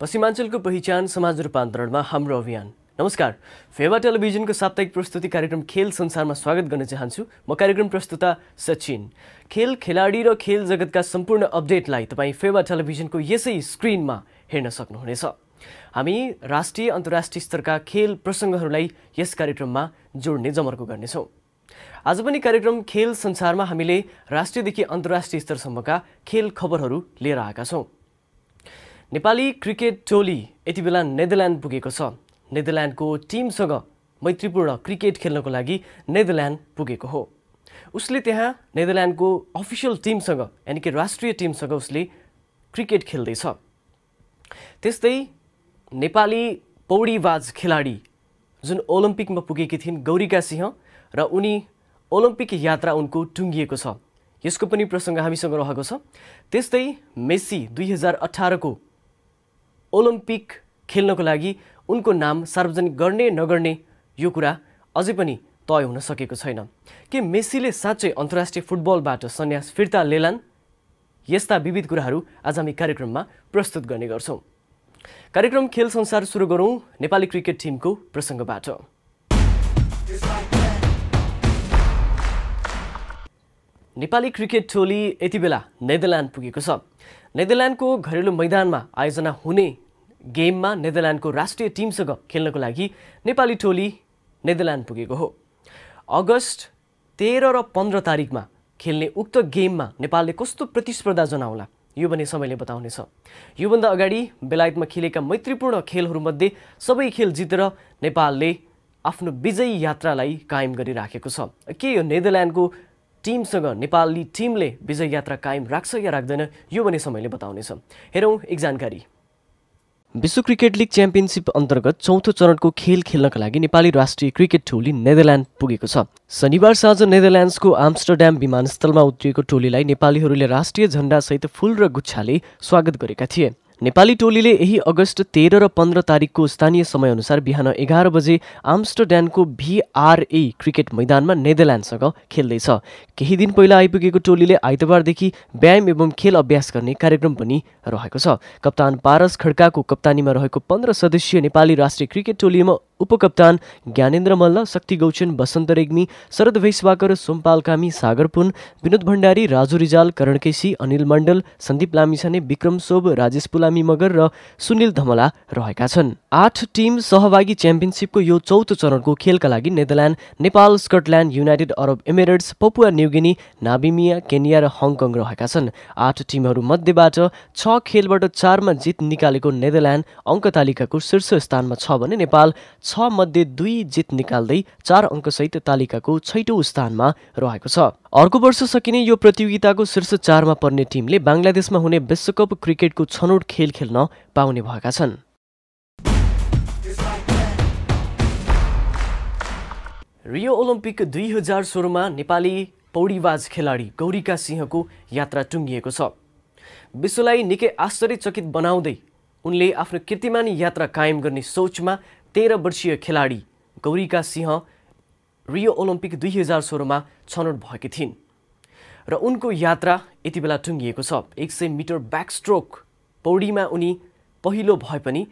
पश्चिमाञ्चलको पहिचान समाज रूपान्तरणमा हाम्रो अभियान नमस्कार फेवा टेलिभिजनको साप्ताहिक प्रस्तुति कार्यक्रम खेल संसारमा स्वागत गर्न चाहन्छु म कार्यक्रम प्रस्तुता सचिन खेल खेलाडी र खेल जगतका सम्पूर्ण अपडेटलाई तपाईँ फेवा टेलिभिजनको यसै स्क्रिनमा हेर्न सक्नुहुनेछ हामी राष्ट्रिय अन्तर्राष्ट्रिय स्तरका खेल प्रसङ्गहरूलाई यस कार्यक्रममा जोड्ने जमर्को गर्नेछौँ आज पनि कार्यक्रम खेल संसारमा हामीले राष्ट्रियदेखि अन्तर्राष्ट्रिय स्तरसम्मका खेल खबरहरू लिएर आएका छौँ नेपाली क्रिकेट टोली यति बेला नेदरल्यान्ड पुगेको छ नेदरल्यान्डको टिमसँग मैत्रीपूर्ण क्रिकेट खेल्नको लागि नेदरल्यान्ड पुगेको हो उसले त्यहाँ नेदरल्यान्डको अफिसियल टिमसँग यानि कि राष्ट्रिय टिमसँग उसले क्रिकेट खेल्दैछ त्यस्तै नेपाली पौडीबाज खेलाडी जुन ओलम्पिकमा पुगेकी थिइन् गौरीका सिंह र उनी ओलम्पिक यात्रा उनको टुङ्गिएको छ यसको पनि प्रसङ्ग हामीसँग रहेको छ त्यस्तै मेस्सी दुई हजार अठारको ओलम्पिक खेल्नको लागि उनको नाम सार्वजनिक गर्ने नगर्ने यो कुरा अझै पनि तय हुन सकेको छैन के मेस्सीले साँच्चै अन्तर्राष्ट्रिय फुटबलबाट सन्यास फिर्ता लेलान् यस्ता विविध कुराहरू आज हामी कार्यक्रममा प्रस्तुत गर्ने गर्छौँ कार्यक्रम खेल संसार सुरु गरौँ नेपाली क्रिकेट टिमको प्रसङ्गबाट नेपाली क्रिकेट टोली यति बेला नेदरल्यान्ड पुगेको छ नेदरल्यान्डको घरेलु मैदानमा आयोजना हुने गेममा नेदरल्यान्डको राष्ट्रिय टिमसँग खेल्नको लागि नेपाली टोली नेदरल्यान्ड पुगेको हो अगस्ट तेह्र र पन्ध्र तारिकमा खेल्ने उक्त गेममा नेपालले कस्तो प्रतिस्पर्धा जनाउला यो भने समयले बताउनेछ योभन्दा अगाडि बेलायतमा खेलेका मैत्रीपूर्ण खेलहरूमध्ये सबै खेल जितेर नेपालले आफ्नो विजयी यात्रालाई कायम गरिराखेको छ के यो नेदरल्यान्डको टिमसँग नेपाली टिमले विजय यात्रा कायम राख्छ या राख्दैन यो भने समयले बताउनेछ हेरौँ एक जानकारी विश्व क्रिकेट लिग च्याम्पियनसिप अन्तर्गत चौथो चरणको खेल खेल्नका लागि नेपाली राष्ट्रिय क्रिकेट टोली नेदरल्यान्ड पुगेको छ शनिबार साँझ नेदरल्यान्ड्सको आम्स्टरड्याम विमानस्थलमा उत्रिएको टोलीलाई नेपालीहरूले राष्ट्रिय झन्डासहित फुल र गुच्छाले स्वागत गरेका थिए नेपाली टोलीले यही अगस्त तेह्र र पन्ध्र तारिकको स्थानीय समयअनुसार बिहान एघार बजे आम्स्टरड्यानको भिआरए क्रिकेट मैदानमा नेदरल्यान्डसँग खेल्दैछ केही दिन पहिला आइपुगेको टोलीले आइतबारदेखि व्यायाम एवं खेल अभ्यास गर्ने कार्यक्रम पनि रहेको छ कप्तान पारस खड्काको कप्तानीमा रहेको पन्ध्र सदस्यीय नेपाली राष्ट्रिय क्रिकेट टोलीमा उपकप्तान ज्ञानेन्द्र मल्ल शक्ति गौचन वसन्त रेग्मी शरद भैसवाकर सोमपाल कामी सागर विनोद भण्डारी राजु रिजाल करण केसी अनिल मण्डल सन्दीप लामिछाने विक्रम सोब राजेश प्रणामी मगर र सुनिल धमला रहेका छन् आठ टिम सहभागी च्याम्पियनसिपको यो चौथो चरणको खेलका लागि Netherland Nepal Scotland United Arab Emirates Papua New Guinea Namibia Kenya र हङकङ रहेका छन् आठ टिमहरू मध्येबाट छ खेलबाट चारमा जित निकालेको नेदरल्यान्ड अङ्क तालिकाको शीर्ष स्थानमा छ भने नेपाल छ मध्ये दुई जित निकाल्दै चार अङ्कसहित तालिकाको छैटौँ स्थानमा रहेको छ अर्को वर्ष सकिने यो प्रतियोगिताको शीर्ष चारमा पर्ने टिमले बङ्गलादेशमा हुने विश्वकप क्रिकेटको छनौट खेल खेल्न पाउने भएका छन् रियो ओलम्पिक दुई हजार सोह्रमा नेपाली पौडीबाज खेलाडी गौरीका सिंहको यात्रा टुङ्गिएको छ विश्वलाई निकै आश्चर्यचकित बनाउँदै उनले आफ्नो कीर्तिमानी यात्रा कायम गर्ने सोचमा तेह्र वर्षीय खेलाडी गौरीका सिंह रियो ओलम्पिक दुई हजार सोह्रमा छनौट भएकी थिइन् र उनको यात्रा यति बेला टुङ्गिएको छ एक सय मिटर ब्याकस्ट्रोक पौडीमा उनी पहिलो भए पनि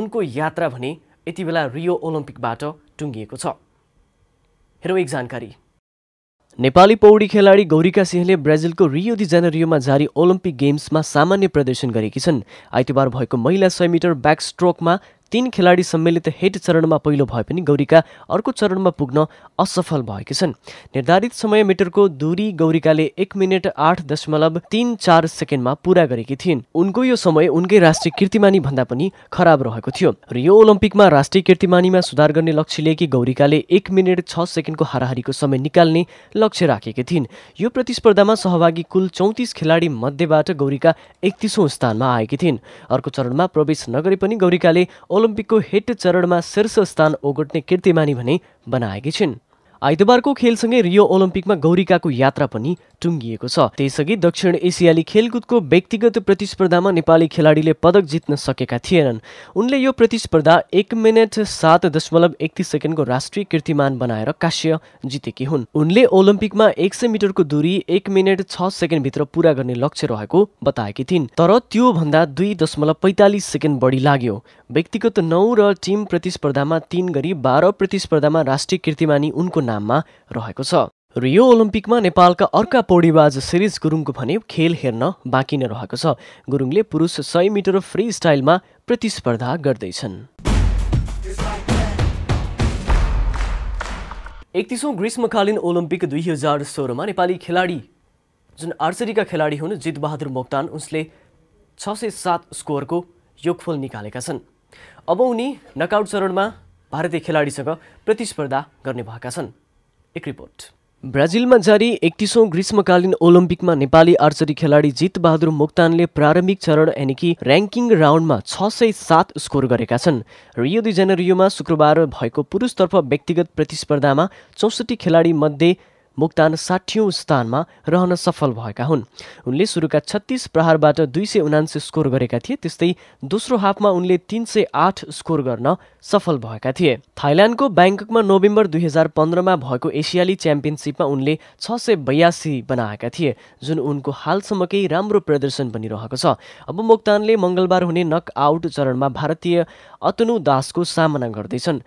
उनको यात्रा भने यति बेला रियो ओलम्पिकबाट टुङ्गिएको छ हेरौँ एक जानकारी नेपाली पौडी खेलाडी गौरीका सिंहले ब्राजिलको रियो दि जेनेरियोमा जारी ओलम्पिक गेम्समा सामान्य प्रदर्शन गरेकी छन् आइतबार भएको महिला सय मिटर ब्याकस्ट्रोकमा तीन खेलाडी सम्मिलित हेड चरणमा पहिलो भए पनि गौरीका अर्को चरणमा पुग्न असफल भएकी छन् निर्धारित समय मिटरको दूरी गौरीकाले एक मिनट आठ दशमलव तिन चार सेकेन्डमा पूरा गरेकी थिइन् उनको यो समय उनकै राष्ट्रिय कीर्तिमानी भन्दा पनि खराब रहेको थियो र यो ओलम्पिकमा राष्ट्रिय कीर्तिमानीमा सुधार गर्ने लक्ष्य लिएकी गौरीकाले एक मिनट छ सेकेन्डको हाराहारीको समय निकाल्ने लक्ष्य राखेकी थिइन् यो प्रतिस्पर्धामा सहभागी कुल चौतिस खेलाडी मध्येबाट गौरीका एकतिसौँ स्थानमा आएकी थिइन् अर्को चरणमा प्रवेश नगरे पनि गौरीकाले ओलंपिक को हिट चरण में शीर्ष स्थान ओगटने कीर्तिमानी भनाएकी छिन् आइतबारको खेलसँगै रियो ओलम्पिकमा गौरिकाको यात्रा पनि टुङ्गिएको छ त्यसअघि दक्षिण एसियाली खेलकुदको व्यक्तिगत प्रतिस्पर्धामा नेपाली खेलाडीले पदक जित्न सकेका थिएनन् उनले यो प्रतिस्पर्धा एक मिनट सात दशमलव एकतिस सेकेन्डको राष्ट्रिय कीर्तिमान बनाएर काश्य जितेकी हुन् उनले ओलम्पिकमा एक सय मिटरको दूरी एक मिनट छ सेकेन्डभित्र पूरा गर्ने लक्ष्य रहेको बताएकी थिइन् तर त्योभन्दा दुई दशमलव पैँतालिस सेकेन्ड बढी लाग्यो व्यक्तिगत नौ र टिम प्रतिस्पर्धामा तिन गरी बाह्र प्रतिस्पर्धामा राष्ट्रिय कीर्तिमानी उनको नाममा रहेको छ र यो ओलम्पिकमा नेपालका अर्का पौडीबाज सिरिज गुरुङको भने खेल हेर्न बाँकी नै रहेको छ गुरुङले पुरुष सय मिटर फ्री स्टाइलमा प्रतिस्पर्धा गर्दैछन् एकतिसौँ ग्रीष्मकालीन ओलम्पिक दुई हजार सोह्रमा नेपाली खेलाडी जुन आर्चरीका खेलाडी हुन् जितबहादुर मोक्तान उसले छ सय सात स्कोरको योगफल निकालेका छन् अब उनी नकआउट चरणमा भारतीय खेलाडीसँग प्रतिस्पर्धा गर्ने भएका छन् एक रिपोर्ट ब्राजिलमा जारी एकतिसौँ ग्रीष्मकालीन ओलम्पिकमा नेपाली आर्चरी खेलाडी जित बहादुर मोक्तानले प्रारम्भिक चरण यानि कि ऱ्याङ्किङ राउन्डमा छ सय सात स्कोर गरेका छन् रियो दि जेनेरियोमा शुक्रबार भएको पुरुषतर्फ व्यक्तिगत प्रतिस्पर्धामा चौसठी खेलाडी मध्ये मोक्तान साठीौँ स्थानमा रहन सफल भएका हुन् उनले सुरुका छत्तिस प्रहारबाट दुई सय उनान्से स्कोर गरेका थिए त्यस्तै दोस्रो हाफमा उनले तिन सय आठ स्कोर गर्न सफल भएका थिए थाइल्यान्डको ब्याङ्ककमा नोभेम्बर दुई हजार पन्ध्रमा भएको एसियाली च्याम्पियनसिपमा उनले छ सय बयासी बनाएका थिए जुन उनको हालसम्मकै राम्रो प्रदर्शन बनिरहेको छ अब मोक्तानले मङ्गलबार हुने नक आउट चरणमा भारतीय अतनु दासको सामना गर्दैछन्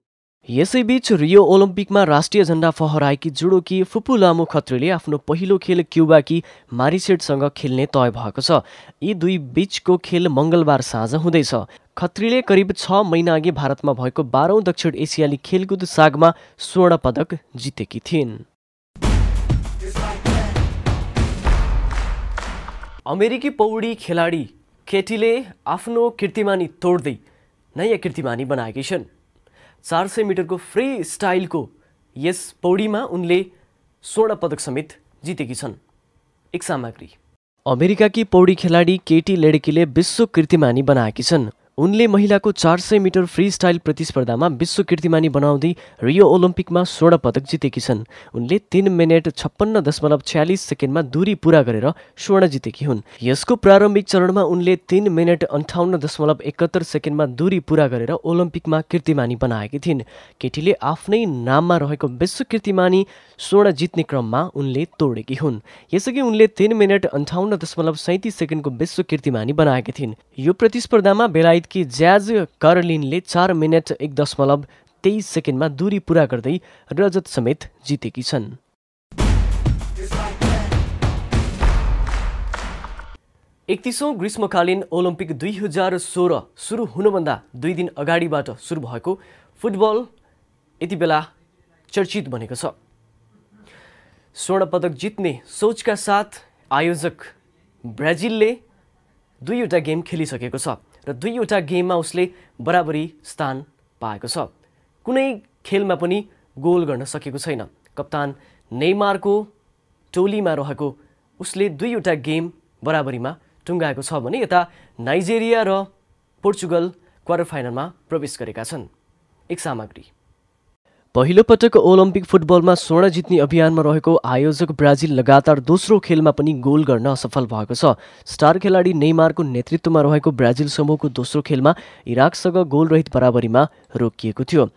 यसैबीच रियो ओलम्पिकमा राष्ट्रिय झण्डा फहराएकी जुडोकी फुपु लामो खत्रीले आफ्नो पहिलो खेल क्युबाकी मारिसेटसँग खेल्ने तय भएको छ यी दुई बीचको खेल मङ्गलबार साँझ हुँदैछ खत्रीले करिब छ महिना अघि भारतमा भएको बाह्रौँ दक्षिण एसियाली खेलकुद सागमा स्वर्ण पदक जितेकी थिइन् अमेरिकी पौडी खेलाडी केटीले आफ्नो कीर्तिमानी तोड्दै नयाँ कीर्तिमानी बनाएकी छन् चार सय मिटरको फ्री स्टाइलको यस पौडीमा उनले स्वर्ण पदक समेत जितेकी छन् एक सामग्री अमेरिकाकी पौडी खेलाडी केटी लेडेकीले विश्व कीर्तिमानी बनाएकी छन् उनले महिलाको चार सय मिटर फ्री स्टाइल प्रतिस्पर्धामा विश्व कीर्तिमानी बनाउँदै रियो ओलम्पिकमा स्वर्ण पदक जितेकी छन् उनले तिन मिनट छप्पन्न दशमलव छ्यालिस सेकेन्डमा दूरी पूरा गरेर स्वर्ण जितेकी हुन् यसको प्रारम्भिक चरणमा उनले तिन मिनट अन्ठाउन्न दशमलव एकहत्तर सेकेन्डमा दूरी पूरा गरेर ओलम्पिकमा कीर्तिमानी बनाएकी थिइन् केटीले आफ्नै नाममा रहेको विश्व कीर्तिमानी स्वर्ण जित्ने क्रममा उनले तोडेकी हुन् यसअघि उनले तिन मिनट अन्ठाउन्न दशमलव सैतिस सेकेन्डको विश्व कीर्तिमानी बनाएकी थिइन् यो प्रतिस्पर्धामा बेलायत कि ज्याज करलिनले चार मिनट एक दशमलव तेइस सेकेन्डमा दूरी पुरा गर्दै रजत समेत जितेकी छन् एकतिसौँ ग्रीष्मकालीन ओलम्पिक दुई हजार सोह्र सुरु हुनुभन्दा दुई दिन अगाडिबाट सुरु भएको फुटबल यति बेला चर्चित बनेको छ स्वर्ण पदक जित्ने सोचका साथ आयोजक ब्राजिलले दुईवटा गेम खेलिसकेको छ र दुईवटा गेममा उसले बराबरी स्थान पाएको छ कुनै खेलमा पनि गोल गर्न सकेको छैन कप्तान नेमारको टोलीमा रहेको उसले दुईवटा गेम बराबरीमा टुङ्गाएको छ भने यता नाइजेरिया र पोर्चुगल क्वार्टर फाइनलमा प्रवेश गरेका छन् एक सामग्री पहिलो पटक ओलम्पिक फुटबलमा स्वर्ण जित्ने अभियानमा रहेको आयोजक ब्राजिल लगातार दोस्रो खेलमा पनि गोल गर्न असफल भएको छ स्टार खेलाडी नेमारको नेतृत्वमा रहेको ब्राजिल समूहको दोस्रो खेलमा इराकसँग गोलरहित बराबरीमा रोकिएको थियो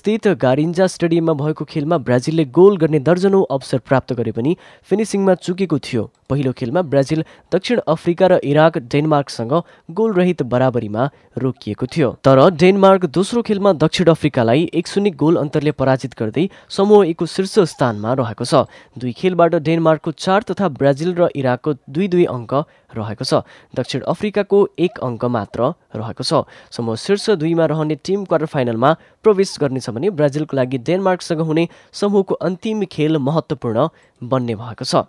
स्थित गारिन्जा स्टेडियममा भएको खेलमा ब्राजिलले गोल गर्ने दर्जनौ अवसर प्राप्त गरे पनि फिनिसिङमा चुकेको थियो पहिलो खेलमा ब्राजिल दक्षिण अफ्रिका र इराक डेनमार्कसँग गोलरहित बराबरीमा रोकिएको थियो तर डेनमार्क दोस्रो खेलमा दक्षिण अफ्रिकालाई एक शून्य गोल अन्तरले पराजित गर्दै समूह एकको शीर्ष स्थानमा रहेको छ दुई खेलबाट डेनमार्कको चार तथा ब्राजिल र इराकको दुई दुई अङ्क रहेको छ दक्षिण अफ्रिकाको एक अङ्क मात्र रहेको छ समूह शीर्ष दुईमा रहने टिम क्वार्टर फाइनलमा प्रवेश गर्नेछ भने ब्राजिलको लागि डेनमार्कसँग हुने समूहको अन्तिम खेल महत्त्वपूर्ण बन्ने भएको छ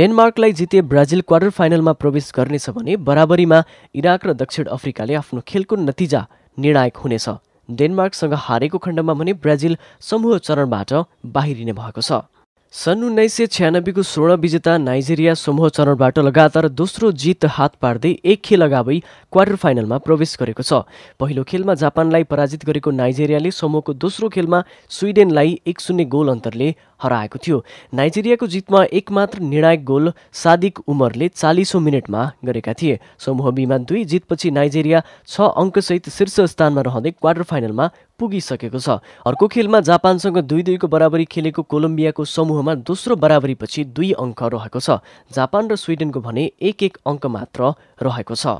डेनमार्कलाई जिते ब्राजिल क्वार्टर फाइनलमा प्रवेश गर्नेछ भने बराबरीमा इराक र दक्षिण अफ्रिकाले आफ्नो खेलको नतिजा निर्णायक हुनेछ डेनमार्कसँग हारेको खण्डमा भने ब्राजिल समूह चरणबाट बाहिरिने भएको छ सन् उन्नाइस सय छ्यानब्बेको स्वर्ण विजेता नाइजेरिया समूह चरणबाट लगातार दोस्रो जित हात पार्दै एक खेल अगावै क्वार्टर फाइनलमा प्रवेश गरेको छ पहिलो खेलमा जापानलाई पराजित गरेको नाइजेरियाले समूहको दोस्रो खेलमा स्विडेनलाई एक शून्य गोल अन्तरले हराएको थियो नाइजेरियाको जितमा एकमात्र निर्णायक गोल सादिक उमरले चालिसौँ मिनटमा गरेका थिए समूह बिमा दुई जितपछि नाइजेरिया छ अङ्कसहित शीर्ष स्थानमा रहँदै क्वार्टर फाइनलमा पुगिसकेको छ अर्को खेलमा जापानसँग दुई दुईको बराबरी खेलेको कोलम्बियाको समूहमा दोस्रो बराबरीपछि दुई अङ्क रहेको छ जापान र स्विडेनको भने एक एक अङ्क मात्र रहेको छ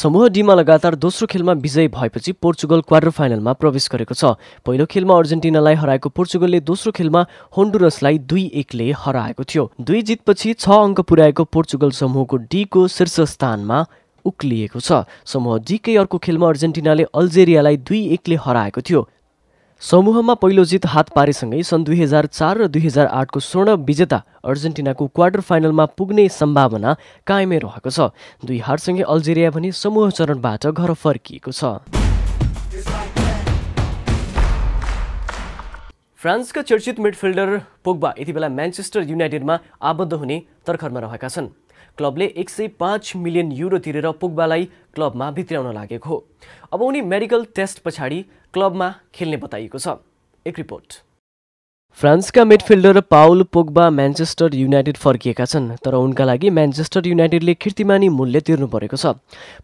समूह डीमा लगातार दोस्रो खेलमा विजय भएपछि पोर्चुगल क्वार्टर फाइनलमा प्रवेश गरेको छ पहिलो खेलमा अर्जेन्टिनालाई हराएको पोर्चुगलले दोस्रो खेलमा होन्डुरसलाई दुई एकले हराएको थियो दुई जितपछि छ अङ्क पुर्याएको पोर्चुगल समूहको डीको शीर्ष स्थानमा उक्लिएको छ समूह डीकै अर्को खेलमा अर्जेन्टिनाले अल्जेरियालाई दुई एकले हराएको थियो समूहमा पहिलो जित हात पारेसँगै सन् दुई हजार चार र दुई हजार आठको स्वर्ण विजेता अर्जेन्टिनाको क्वार्टर फाइनलमा पुग्ने सम्भावना कायमै रहेको छ दुई हारसँगै अल्जेरिया भने समूह चरणबाट घर फर्किएको छ फ्रान्सका चर्चित मिडफिल्डर पोग्बा यति बेला म्यान्चेस्टर युनाइटेडमा आबद्ध हुने तर्खरमा रहेका छन् क्लबले एक सय पाँच मिलियन युरो तिरेर पुग्बालाई क्लबमा भित्राउन लागेको हो अब उनी मेडिकल टेस्ट पछाडि क्लबमा खेल्ने बताइएको छ एक रिपोर्ट फ्रान्सका midfielder Paul Pogba Manchester United फर्किएका छन् तर उनका लागि म्यान्चेस्टर युनाइटेडले किर्तिमानी मूल्य तिर्नु परेको छ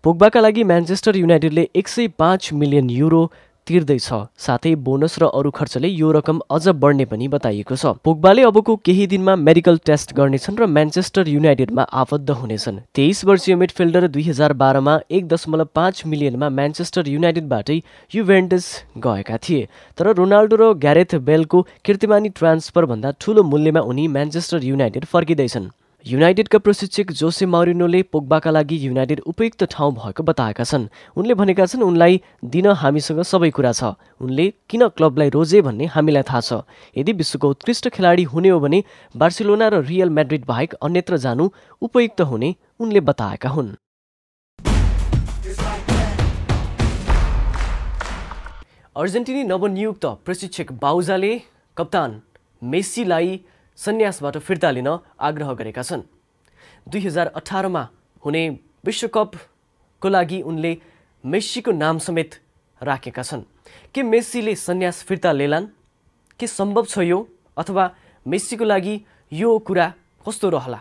पोग्बाका लागि म्यान्चेस्टर युनाइटेडले एक सय पाँच मिलियन युरो तिर्दैछ साथै बोनस र अरू खर्चले यो रकम अझ बढ्ने पनि बताइएको छ पोग्बाले अबको केही दिनमा मेडिकल टेस्ट गर्नेछन् र म्यान्चेस्टर युनाइटेडमा आबद्ध हुनेछन् तेइस वर्षीय मिडफिल्डर दुई हजार बाह्रमा एक दशमलव पाँच मिलियनमा म्यान्चेस्टर युनाइटेडबाटै युभेन्टस गएका थिए तर रोनाल्डो र ग्यारेथ बेलको किर्तिमानी ट्रान्सफरभन्दा ठुलो मूल्यमा उनी म्यान्चेस्टर युनाइटेड फर्किँदैछन् युनाइटेडका प्रशिक्षक जोसे मारिनोले पोग्बाका लागि युनाइटेड उपयुक्त ठाउँ भएको बताएका छन् उनले भनेका छन् उनलाई दिन हामीसँग सबै कुरा छ उनले किन क्लबलाई रोजे भन्ने हामीलाई थाहा छ यदि विश्वको उत्कृष्ट खेलाडी हुने हो भने बार्सिलोना र रियल म्याड्रिड बाहेक अन्यत्र जानु उपयुक्त हुने उनले बताएका हुन् अर्जेन्टिनी नवनियुक्त प्रशिक्षक बाउजाले कप्तान मेस्सीलाई सन्यासबाट फिर्ता लिन आग्रह गरेका छन् दुई हजार अठारमा हुने विश्वकपको लागि उनले मेस्सीको नाम समेत राखेका छन् के मेस्सीले सन्यास फिर्ता लेलान् के सम्भव छ यो अथवा मेस्सीको लागि यो कुरा कस्तो रहला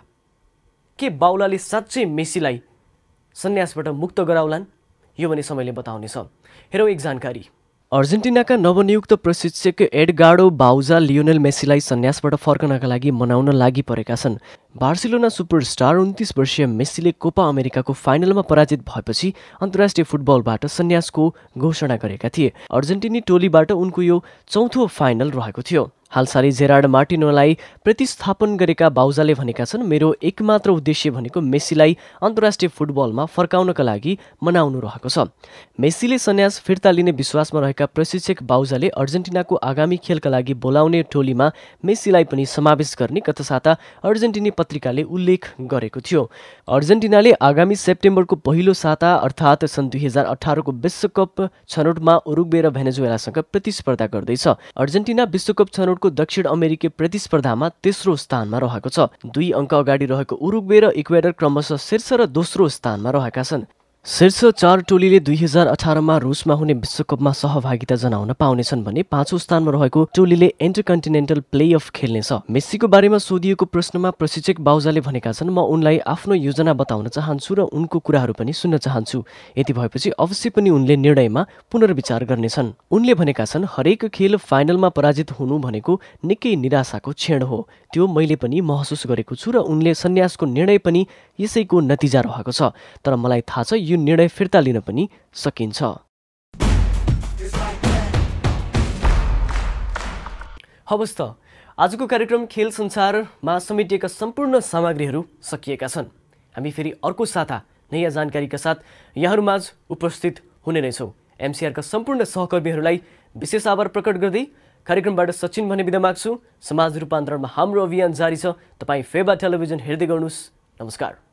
के बाउलाले साँच्चै मेस्सीलाई सन्यासबाट मुक्त गराउलान् यो भने समयले बताउनेछ हेरौँ एक जानकारी अर्जेन्टिनाका नवनियुक्त प्रशिक्षक एडगार्डो बाउजा लियोनेल मेसीलाई सन्यासबाट फर्कनका लागि मनाउन लागि परेका छन् बार्सिलोना सुपरस्टार उन्तिस वर्षीय मेस्सीले कोपा अमेरिकाको फाइनलमा पराजित भएपछि अन्तर्राष्ट्रिय फुटबलबाट सन्यासको घोषणा गरेका थिए अर्जेन्टिनी टोलीबाट उनको यो चौथो फाइनल रहेको थियो हालसारी जेराड मार्टिनोलाई प्रतिस्थापन गरेका बाउजाले भनेका छन् मेरो एकमात्र उद्देश्य भनेको मेसीलाई अन्तर्राष्ट्रिय फुटबलमा फर्काउनका लागि मनाउनु रहेको छ मेसीले सन्यास फिर्ता लिने विश्वासमा रहेका प्रशिक्षक बाउजाले अर्जेन्टिनाको आगामी खेलका लागि बोलाउने टोलीमा मेसीलाई पनि समावेश गर्ने साता अर्जेन्टिनी पत्रिकाले उल्लेख गरेको थियो अर्जेन्टिनाले आगामी सेप्टेम्बरको पहिलो साता अर्थात् सन् दुई हजार अठारको विश्वकप छनौटमा उरुग्वे र भेनेजुएलासँग प्रतिस्पर्धा गर्दैछ अर्जेन्टिना विश्वकप छनौट दक्षिण अमेरिकी प्रतिस्पर्धामा तेस्रो स्थानमा रहेको छ दुई अङ्क अगाडि रहेको उरुग्वे र इक्वेडर क्रमशः शीर्ष र दोस्रो स्थानमा रहेका छन् शीर्ष चार टोलीले दुई हजार अठारमा रुसमा हुने विश्वकपमा सहभागिता जनाउन पाउनेछन् भने पाँचौँ स्थानमा रहेको टोलीले इन्टर कन्टिनेन्टल प्ले अफ खेल्नेछ मेस्सीको बारेमा सोधिएको प्रश्नमा प्रशिक्षक बाउजाले भनेका छन् म उनलाई आफ्नो योजना बताउन चाहन्छु र उनको कुराहरू पनि सुन्न चाहन्छु यति भएपछि अवश्य पनि उनले निर्णयमा पुनर्विचार गर्नेछन् उनले भनेका छन् हरेक खेल फाइनलमा पराजित हुनु भनेको निकै निराशाको क्षण हो त्यो मैले पनि महसुस गरेको छु र उनले सन्यासको निर्णय पनि यसैको नतिजा रहेको छ तर मलाई थाहा छ यो यो निर्णय फिर्ता लिन पनि सकिन्छ हवस् त आजको कार्यक्रम खेल संसारमा समेटिएका सम्पूर्ण सामग्रीहरू सकिएका छन् हामी फेरि अर्को साता नयाँ जानकारीका साथ यहाँहरूमाझ उपस्थित हुने नै छौँ एमसिआरका सम्पूर्ण सहकर्मीहरूलाई विशेष आभार प्रकट गर्दै कार्यक्रमबाट सचिन भन्ने बिदा माग्छु समाज रूपान्तरणमा हाम्रो अभियान जारी छ तपाईँ फेबा टेलिभिजन हेर्दै गर्नुहोस् नमस्कार